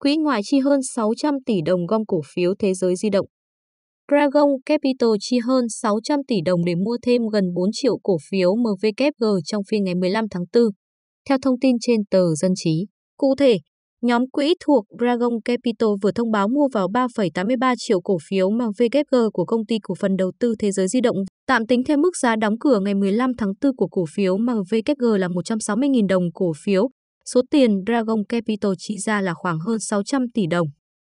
quỹ ngoại chi hơn 600 tỷ đồng gom cổ phiếu thế giới di động. Dragon Capital chi hơn 600 tỷ đồng để mua thêm gần 4 triệu cổ phiếu MVKG trong phiên ngày 15 tháng 4. Theo thông tin trên tờ Dân trí, cụ thể, nhóm quỹ thuộc Dragon Capital vừa thông báo mua vào 3,83 triệu cổ phiếu MVKG của công ty cổ phần đầu tư thế giới di động, tạm tính theo mức giá đóng cửa ngày 15 tháng 4 của cổ phiếu MVKG là 160.000 đồng cổ phiếu, số tiền Dragon Capital trị ra là khoảng hơn 600 tỷ đồng.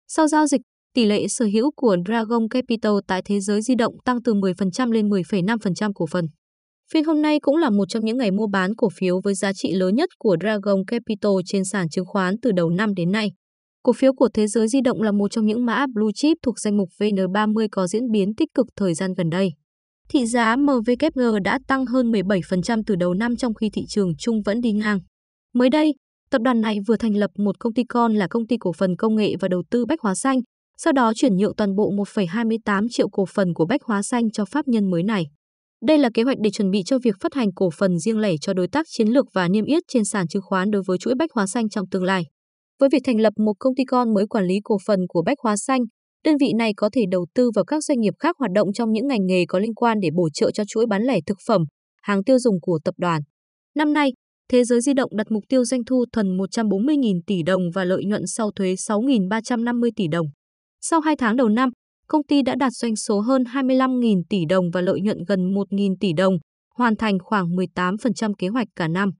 Sau giao dịch, tỷ lệ sở hữu của Dragon Capital tại thế giới di động tăng từ 10% lên 10,5% cổ phần. Phiên hôm nay cũng là một trong những ngày mua bán cổ phiếu với giá trị lớn nhất của Dragon Capital trên sàn chứng khoán từ đầu năm đến nay. Cổ phiếu của thế giới di động là một trong những mã blue chip thuộc danh mục VN30 có diễn biến tích cực thời gian gần đây. Thị giá MWG đã tăng hơn 17% từ đầu năm trong khi thị trường chung vẫn đi ngang. Mới đây, Tập đoàn này vừa thành lập một công ty con là công ty cổ phần công nghệ và đầu tư Bách Hóa Xanh, sau đó chuyển nhượng toàn bộ 1,28 triệu cổ phần của Bách Hóa Xanh cho pháp nhân mới này. Đây là kế hoạch để chuẩn bị cho việc phát hành cổ phần riêng lẻ cho đối tác chiến lược và niêm yết trên sàn chứng khoán đối với chuỗi Bách Hóa Xanh trong tương lai. Với việc thành lập một công ty con mới quản lý cổ phần của Bách Hóa Xanh, đơn vị này có thể đầu tư vào các doanh nghiệp khác hoạt động trong những ngành nghề có liên quan để bổ trợ cho chuỗi bán lẻ thực phẩm, hàng tiêu dùng của tập đoàn. Năm nay, Thế giới di động đặt mục tiêu doanh thu thuần 140.000 tỷ đồng và lợi nhuận sau thuế 6.350 tỷ đồng. Sau 2 tháng đầu năm, công ty đã đạt doanh số hơn 25.000 tỷ đồng và lợi nhuận gần 1.000 tỷ đồng, hoàn thành khoảng 18% kế hoạch cả năm.